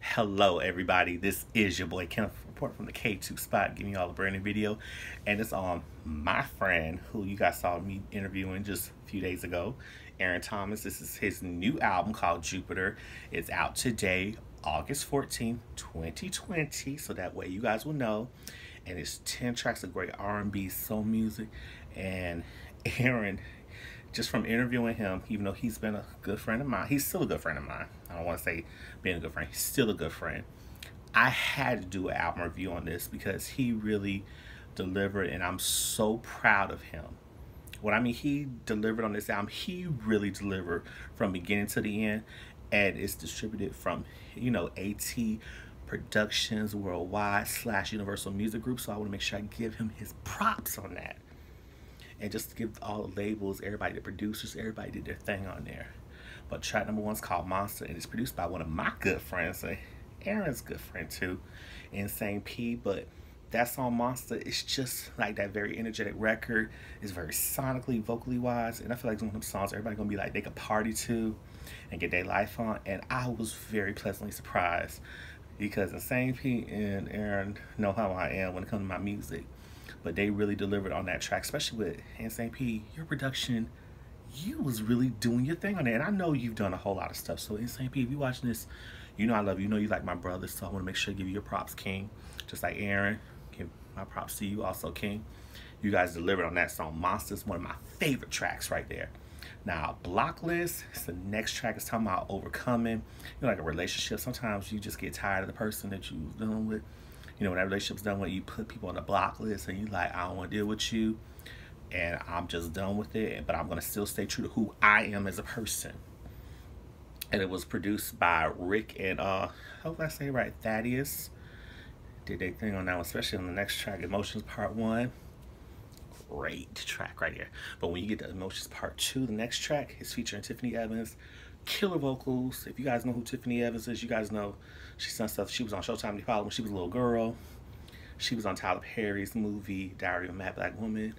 Hello, everybody. This is your boy Kenneth Report from the K2 Spot, giving y'all a brand new video. And it's on my friend, who you guys saw me interviewing just a few days ago, Aaron Thomas. This is his new album called Jupiter. It's out today, August 14th, 2020. So that way you guys will know. And it's 10 tracks of great R&B, soul music. And Aaron just from interviewing him, even though he's been a good friend of mine, he's still a good friend of mine. I don't want to say being a good friend, he's still a good friend. I had to do an album review on this because he really delivered, and I'm so proud of him. What I mean, he delivered on this album. He really delivered from beginning to the end, and it's distributed from, you know, AT Productions Worldwide slash Universal Music Group. So I want to make sure I give him his props on that and just give all the labels, everybody, the producers, everybody did their thing on there. But track number one is called Monster and it's produced by one of my good friends, and Aaron's good friend too, and St. P. But that song Monster is just like that very energetic record. It's very sonically, vocally wise, and I feel like it's one of them songs everybody gonna be like they could party to and get their life on. And I was very pleasantly surprised because Insane P and Aaron know how I am when it comes to my music but they really delivered on that track, especially with Insane P. Your production, you was really doing your thing on it, and I know you've done a whole lot of stuff. So Insane P, if you watching this, you know I love you. You know you like my brother, so I want to make sure to give you your props, King. Just like Aaron, give my props to you, also King. You guys delivered on that song, Monsters, one of my favorite tracks right there. Now, block list, it's the next track. It's talking about overcoming, you know, like a relationship. Sometimes you just get tired of the person that you're dealing with you know, when that relationship's done, when you put people on the block list and you like, I don't want to deal with you and I'm just done with it, but I'm going to still stay true to who I am as a person. And it was produced by Rick and, uh, hope I say right, Thaddeus. Did they thing on that one, especially on the next track, Emotions Part 1. Great track right here. But when you get to Emotions Part 2, the next track is featuring Tiffany Evans, killer vocals. If you guys know who Tiffany Evans is, you guys know she's done stuff. She was on Showtime Nepal when she was a little girl. She was on Tyler Perry's movie Diary of a Mad Black Woman,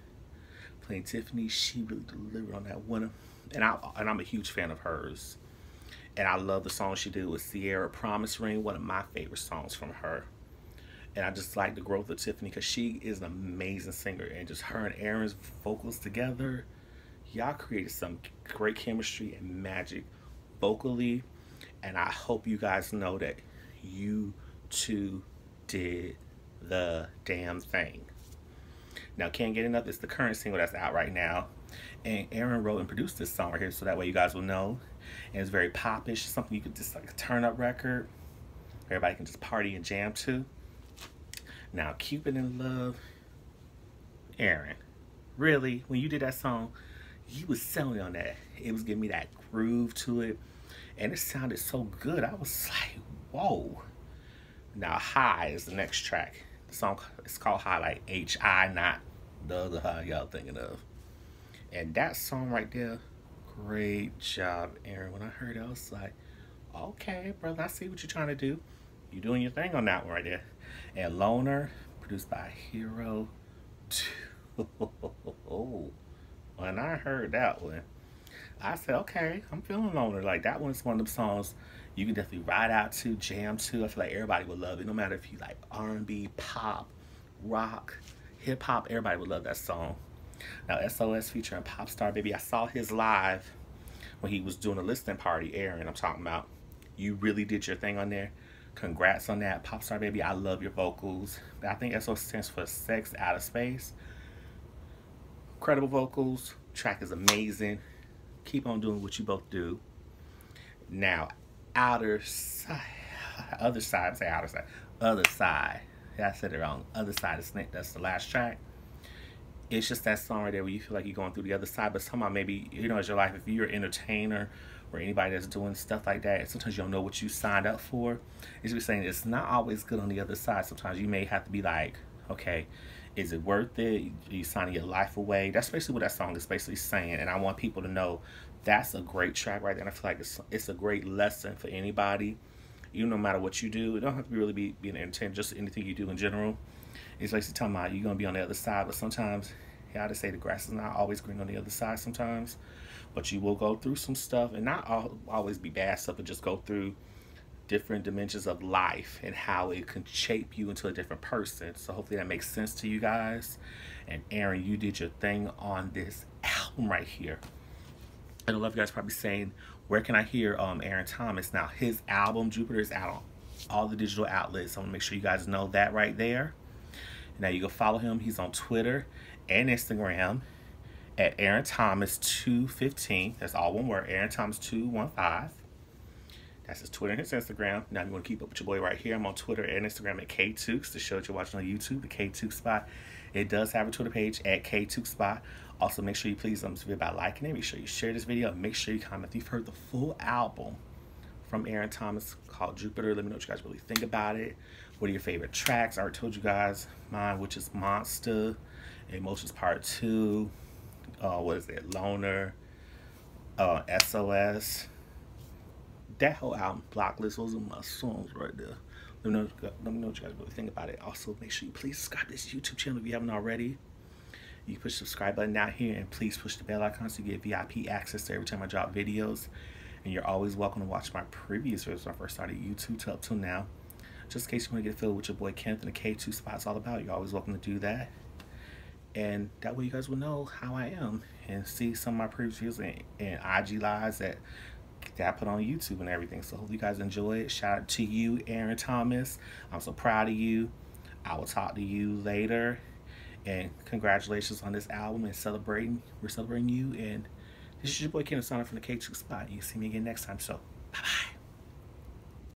playing Tiffany. She really delivered on that one. And I and I'm a huge fan of hers. And I love the song she did with Sierra Promise Ring, one of my favorite songs from her. And I just like the growth of Tiffany because she is an amazing singer. And just her and Aaron's vocals together, y'all created some great chemistry and magic vocally. And I hope you guys know that you two did the damn thing. Now, Can't Get Enough is the current single that's out right now. And Aaron wrote and produced this song right here, so that way you guys will know. And it's very popish, something you could just like a turn up record. Everybody can just party and jam to. Now, Cupid in Love, Aaron, really? When you did that song, he was selling on that. It was giving me that groove to it. And it sounded so good. I was like, whoa. Now, High is the next track. The song it's called High, like H-I, not the other high y'all thinking of. And that song right there, great job, Aaron. When I heard it, I was like, okay, brother, I see what you're trying to do. You're doing your thing on that one right there. And Loner, produced by Hero 2. When I heard that one, I said, okay, I'm feeling loner. Like that one's one of the songs you can definitely ride out to, jam to. I feel like everybody would love it, no matter if you like R&B, pop, rock, hip hop. Everybody would love that song. Now SOS featuring pop star baby, I saw his live when he was doing a listening party. Aaron, I'm talking about. You really did your thing on there. Congrats on that, pop star baby. I love your vocals. I think SOS stands for Sex Out of Space. Incredible vocals. Track is amazing. Keep on doing what you both do. Now, outer side, other side, say outer side, other side. Yeah, I said it wrong. Other side is that's the last track. It's just that song right there where you feel like you're going through the other side, but somehow maybe you know, as your life, if you're an entertainer or anybody that's doing stuff like that, sometimes you don't know what you signed up for. It's just saying it's not always good on the other side. Sometimes you may have to be like, okay, is it worth it? Are you signing your life away? That's basically what that song is basically saying. And I want people to know that's a great track right there. And I feel like it's, it's a great lesson for anybody. You no matter what you do, it don't have to be really be being entertained, just anything you do in general. It's basically talking about you're gonna be on the other side, but sometimes yeah, I just say the grass is not always green on the other side sometimes. But you will go through some stuff and not all, always be bad stuff, but just go through different dimensions of life and how it can shape you into a different person. So hopefully that makes sense to you guys. And Aaron, you did your thing on this album right here. And a lot of you guys probably saying, where can I hear um, Aaron Thomas? Now, his album, Jupiter, is out on all the digital outlets. I want to make sure you guys know that right there. Now, you can follow him. He's on Twitter and Instagram at Aaron Thomas 215. That's all one word, Aaron Thomas 215. That's his Twitter and his Instagram. Now, if you want to keep up with your boy right here, I'm on Twitter and Instagram at K2s. The show that you're watching on YouTube, the K2 Spot. It does have a Twitter page at K2 Spot. Also, make sure you please um, subscribe by liking it. Make sure you share this video. Make sure you comment. If you've heard the full album from Aaron Thomas called Jupiter, let me know what you guys really think about it. What are your favorite tracks? I already told you guys mine, which is Monster, Emotions Part 2, uh, what is it, Loner, uh, SOS that whole album, Blocklist, those are my songs right there. Let me, know, let me know what you guys really think about it. Also, make sure you please subscribe to this YouTube channel if you haven't already. You push the subscribe button down here and please push the bell icon so you get VIP access to every time I drop videos. And you're always welcome to watch my previous videos when I first started YouTube till up till now. Just in case you want to get filled with your boy Kenneth and the K2 Spot's all about, you're always welcome to do that. And that way you guys will know how I am and see some of my previous videos and, and IG lives that got put on YouTube and everything. So hope you guys enjoy it. Shout out to you, Aaron Thomas. I'm so proud of you. I will talk to you later. And congratulations on this album and celebrating. We're celebrating you. And this is your boy Kenneth Sonner from the K2 Spot. You see me again next time. So bye bye.